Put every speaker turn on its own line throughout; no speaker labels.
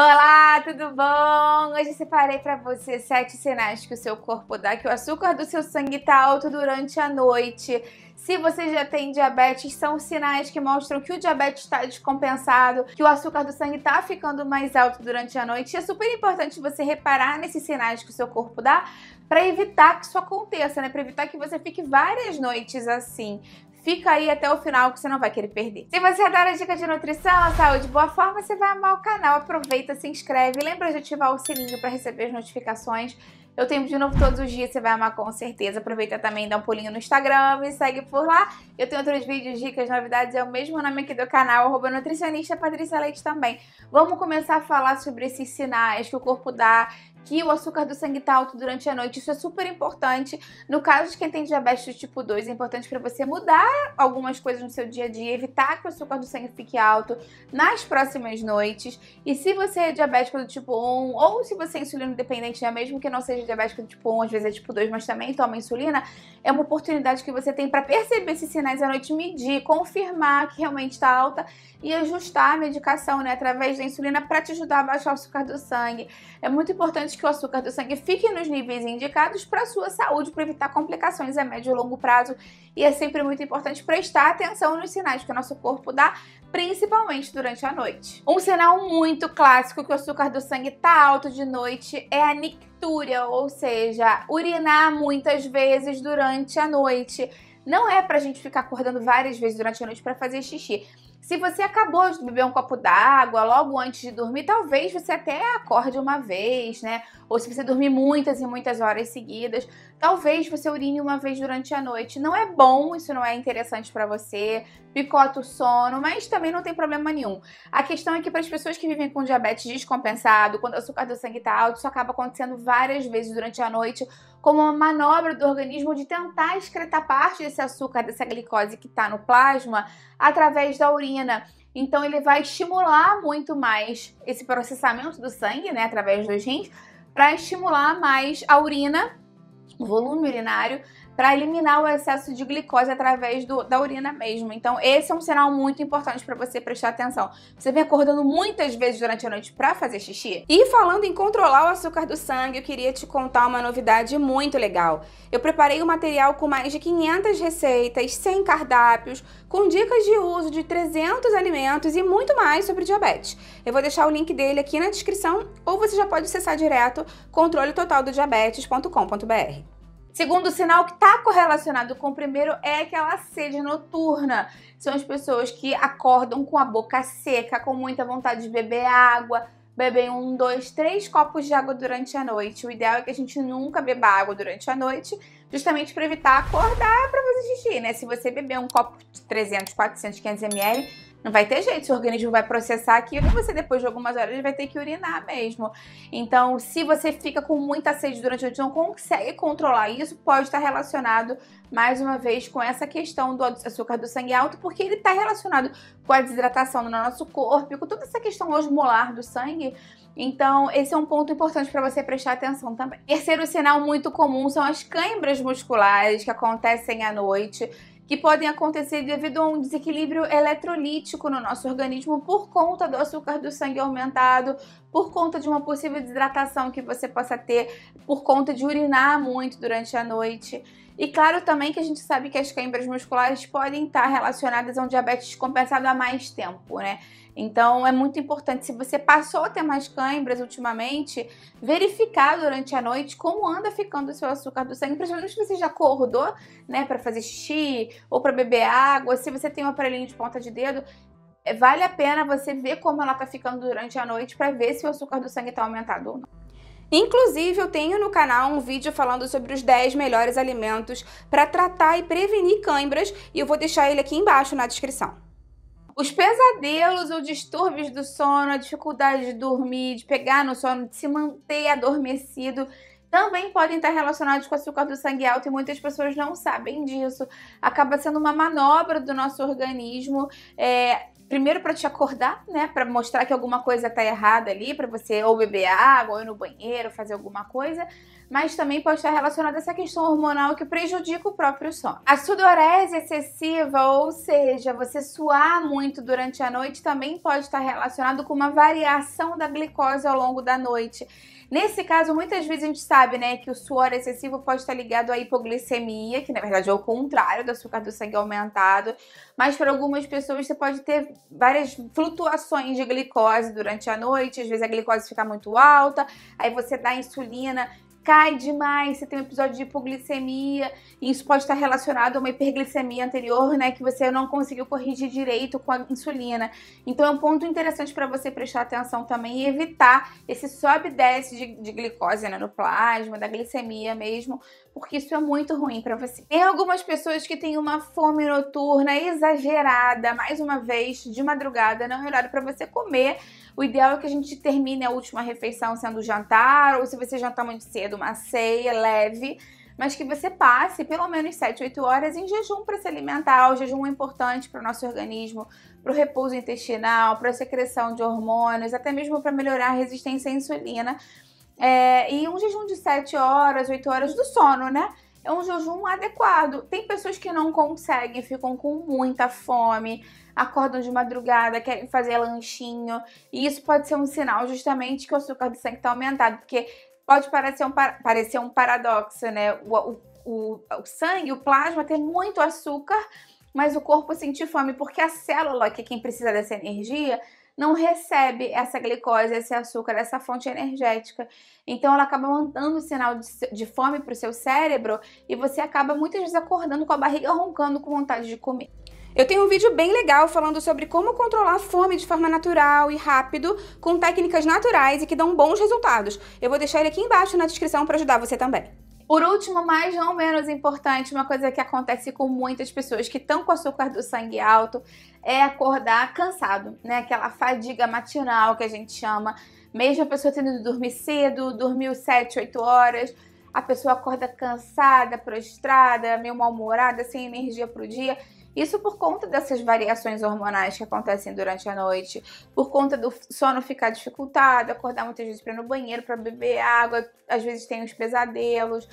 Olá, tudo bom? Hoje separei para você sete sinais que o seu corpo dá que o açúcar do seu sangue está alto durante a noite. Se você já tem diabetes, são sinais que mostram que o diabetes está descompensado, que o açúcar do sangue está ficando mais alto durante a noite. E é super importante você reparar nesses sinais que o seu corpo dá para evitar que isso aconteça, né? Para evitar que você fique várias noites assim. Fica aí até o final que você não vai querer perder. Se você adora dica de nutrição, saúde boa forma, você vai amar o canal. Aproveita, se inscreve, lembra de ativar o sininho para receber as notificações. Eu tenho de novo todos os dias, você vai amar com certeza. Aproveita também, dá um pulinho no Instagram, me segue por lá. Eu tenho outros vídeos, dicas, novidades, é o mesmo nome aqui do canal, arroba nutricionista Patrícia Leite também. Vamos começar a falar sobre esses sinais que o corpo dá que o açúcar do sangue está alto durante a noite. Isso é super importante. No caso de quem tem diabetes do tipo 2, é importante para você mudar algumas coisas no seu dia a dia, evitar que o açúcar do sangue fique alto nas próximas noites. E se você é diabético do tipo 1, ou se você é insulino dependente, né? mesmo que não seja diabético do tipo 1, às vezes é tipo 2, mas também toma insulina, é uma oportunidade que você tem para perceber esses sinais à noite, medir, confirmar que realmente está alta e ajustar a medicação né? através da insulina para te ajudar a baixar o açúcar do sangue. É muito importante que o açúcar do sangue fique nos níveis indicados para sua saúde, para evitar complicações a médio e longo prazo. E é sempre muito importante prestar atenção nos sinais que o nosso corpo dá, principalmente durante a noite. Um sinal muito clássico que o açúcar do sangue tá alto de noite é a nictúria, ou seja, urinar muitas vezes durante a noite. Não é pra gente ficar acordando várias vezes durante a noite para fazer xixi se você acabou de beber um copo d'água logo antes de dormir, talvez você até acorde uma vez, né? Ou se você dormir muitas e muitas horas seguidas, Talvez você urine uma vez durante a noite. Não é bom, isso não é interessante para você, picota o sono, mas também não tem problema nenhum. A questão é que para as pessoas que vivem com diabetes descompensado, quando o açúcar do sangue está alto, isso acaba acontecendo várias vezes durante a noite, como uma manobra do organismo de tentar excretar parte desse açúcar, dessa glicose que está no plasma, através da urina. Então ele vai estimular muito mais esse processamento do sangue, né, através dos rins, para estimular mais a urina volume urinário para eliminar o excesso de glicose através do, da urina mesmo. Então, esse é um sinal muito importante para você prestar atenção. Você vem acordando muitas vezes durante a noite para fazer xixi? E falando em controlar o açúcar do sangue, eu queria te contar uma novidade muito legal. Eu preparei um material com mais de 500 receitas, 100 cardápios, com dicas de uso de 300 alimentos e muito mais sobre diabetes. Eu vou deixar o link dele aqui na descrição ou você já pode acessar direto controletotaldodiabetes.com.br. Segundo sinal que está correlacionado com o primeiro é aquela sede noturna. São as pessoas que acordam com a boca seca, com muita vontade de beber água, bebem um, dois, três copos de água durante a noite. O ideal é que a gente nunca beba água durante a noite, justamente para evitar acordar para fazer xixi, né? Se você beber um copo de 300, 400, 500 ml, não vai ter jeito, seu organismo vai processar aquilo e você depois de algumas horas ele vai ter que urinar mesmo. Então, se você fica com muita sede durante o dia, não consegue controlar isso, pode estar relacionado mais uma vez com essa questão do açúcar do sangue alto, porque ele está relacionado com a desidratação no nosso corpo, com toda essa questão osmolar do sangue. Então, esse é um ponto importante para você prestar atenção também. Terceiro sinal muito comum são as câimbras musculares que acontecem à noite que podem acontecer devido a um desequilíbrio eletrolítico no nosso organismo por conta do açúcar do sangue aumentado, por conta de uma possível desidratação que você possa ter, por conta de urinar muito durante a noite. E claro também que a gente sabe que as cãibras musculares podem estar relacionadas a um diabetes compensado há mais tempo, né? Então é muito importante, se você passou a ter mais câimbras ultimamente, verificar durante a noite como anda ficando o seu açúcar do sangue, principalmente se você já acordou, né, para fazer xixi ou para beber água, se você tem um aparelhinho de ponta de dedo, vale a pena você ver como ela tá ficando durante a noite para ver se o açúcar do sangue tá aumentado ou não. Inclusive, eu tenho no canal um vídeo falando sobre os 10 melhores alimentos para tratar e prevenir cãibras e eu vou deixar ele aqui embaixo na descrição. Os pesadelos ou distúrbios do sono, a dificuldade de dormir, de pegar no sono, de se manter adormecido, também podem estar relacionados com açúcar do sangue alto e muitas pessoas não sabem disso. Acaba sendo uma manobra do nosso organismo é, primeiro para te acordar, né, para mostrar que alguma coisa tá errada ali, para você ou beber água, ou ir no banheiro, fazer alguma coisa, mas também pode estar relacionado a essa questão hormonal que prejudica o próprio sono. A sudorese excessiva, ou seja, você suar muito durante a noite, também pode estar relacionado com uma variação da glicose ao longo da noite. Nesse caso, muitas vezes a gente sabe, né, que o suor excessivo pode estar ligado à hipoglicemia, que na verdade é o contrário do açúcar do sangue aumentado, mas para algumas pessoas você pode ter várias flutuações de glicose durante a noite, às vezes a glicose fica muito alta, aí você dá insulina cai demais, você tem um episódio de hipoglicemia, e isso pode estar relacionado a uma hiperglicemia anterior, né, que você não conseguiu corrigir direito com a insulina. Então é um ponto interessante para você prestar atenção também e evitar esse sobe e desce de, de glicose né, no plasma, da glicemia mesmo, porque isso é muito ruim para você. Tem algumas pessoas que têm uma fome noturna exagerada, mais uma vez, de madrugada, não é horário para você comer. O ideal é que a gente termine a última refeição sendo jantar, ou se você jantar muito cedo, uma ceia leve, mas que você passe pelo menos 7, 8 horas em jejum para se alimentar. O jejum é importante para o nosso organismo, para o repouso intestinal, para a secreção de hormônios, até mesmo para melhorar a resistência à insulina. É, e um jejum de 7 horas, 8 horas do sono, né? É um jejum adequado. Tem pessoas que não conseguem, ficam com muita fome, acordam de madrugada, querem fazer lanchinho. E isso pode ser um sinal justamente que o açúcar do sangue está aumentado, porque pode parecer um, parecer um paradoxo, né? O, o, o sangue, o plasma tem muito açúcar, mas o corpo sentir fome, porque a célula, que é quem precisa dessa energia, não recebe essa glicose, esse açúcar, essa fonte energética. Então ela acaba mandando o sinal de, de fome para o seu cérebro e você acaba muitas vezes acordando com a barriga roncando com vontade de comer. Eu tenho um vídeo bem legal falando sobre como controlar a fome de forma natural e rápido, com técnicas naturais e que dão bons resultados. Eu vou deixar ele aqui embaixo na descrição para ajudar você também. Por último, mas não menos importante, uma coisa que acontece com muitas pessoas que estão com açúcar do sangue alto é acordar cansado, né? Aquela fadiga matinal que a gente chama. Mesmo a pessoa tendo dormido, dormir cedo, dormiu 7, 8 horas, a pessoa acorda cansada, prostrada, meio mal-humorada, sem energia para o dia. Isso por conta dessas variações hormonais que acontecem durante a noite, por conta do sono ficar dificultado, acordar muitas vezes para ir no banheiro, para beber água, às vezes tem os pesadelos.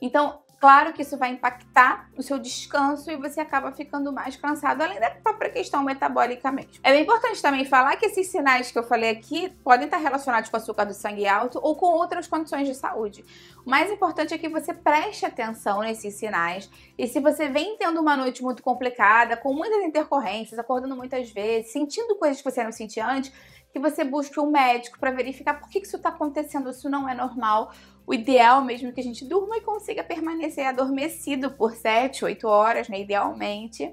Então, Claro que isso vai impactar no seu descanso e você acaba ficando mais cansado, além da própria questão metabólica mesmo. É bem importante também falar que esses sinais que eu falei aqui podem estar relacionados com açúcar do sangue alto ou com outras condições de saúde. O mais importante é que você preste atenção nesses sinais e se você vem tendo uma noite muito complicada, com muitas intercorrências, acordando muitas vezes, sentindo coisas que você não sentia antes, que você busque um médico para verificar por que isso está acontecendo, isso não é normal o ideal mesmo é que a gente durma e consiga permanecer adormecido por 7, 8 horas, né, idealmente,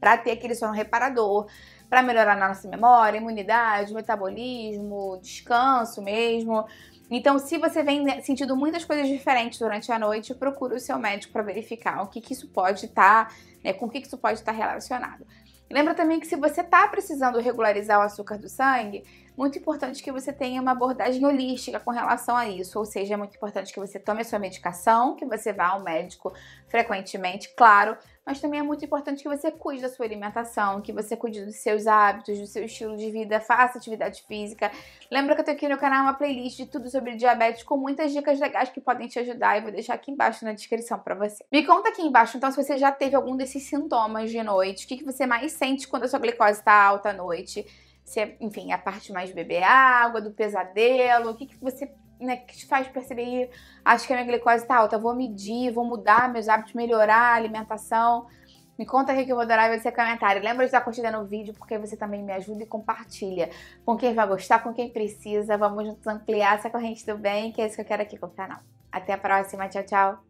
para ter aquele sono reparador, para melhorar a nossa memória, imunidade, metabolismo, descanso mesmo. Então, se você vem né, sentindo muitas coisas diferentes durante a noite, procure o seu médico para verificar o que, que isso pode estar, tá, né, com o que, que isso pode estar tá relacionado. Lembra também que se você está precisando regularizar o açúcar do sangue, muito importante que você tenha uma abordagem holística com relação a isso, ou seja, é muito importante que você tome a sua medicação, que você vá ao médico frequentemente, claro, mas também é muito importante que você cuide da sua alimentação, que você cuide dos seus hábitos, do seu estilo de vida, faça atividade física. Lembra que eu tenho aqui no canal uma playlist de tudo sobre diabetes com muitas dicas legais que podem te ajudar e vou deixar aqui embaixo na descrição para você. Me conta aqui embaixo então se você já teve algum desses sintomas de noite, o que, que você mais sente quando a sua glicose está alta à noite se é, enfim, a parte mais de beber água, do pesadelo, o que, que você né, que te faz perceber, ah, acho que a minha glicose está alta, vou medir, vou mudar meus hábitos, melhorar a alimentação. Me conta aqui que eu vou adorar ver seu comentário. Lembra de dar curtida no vídeo, porque você também me ajuda e compartilha com quem vai gostar, com quem precisa. Vamos juntos ampliar essa corrente do bem, que é isso que eu quero aqui com o canal. Até a próxima, tchau, tchau!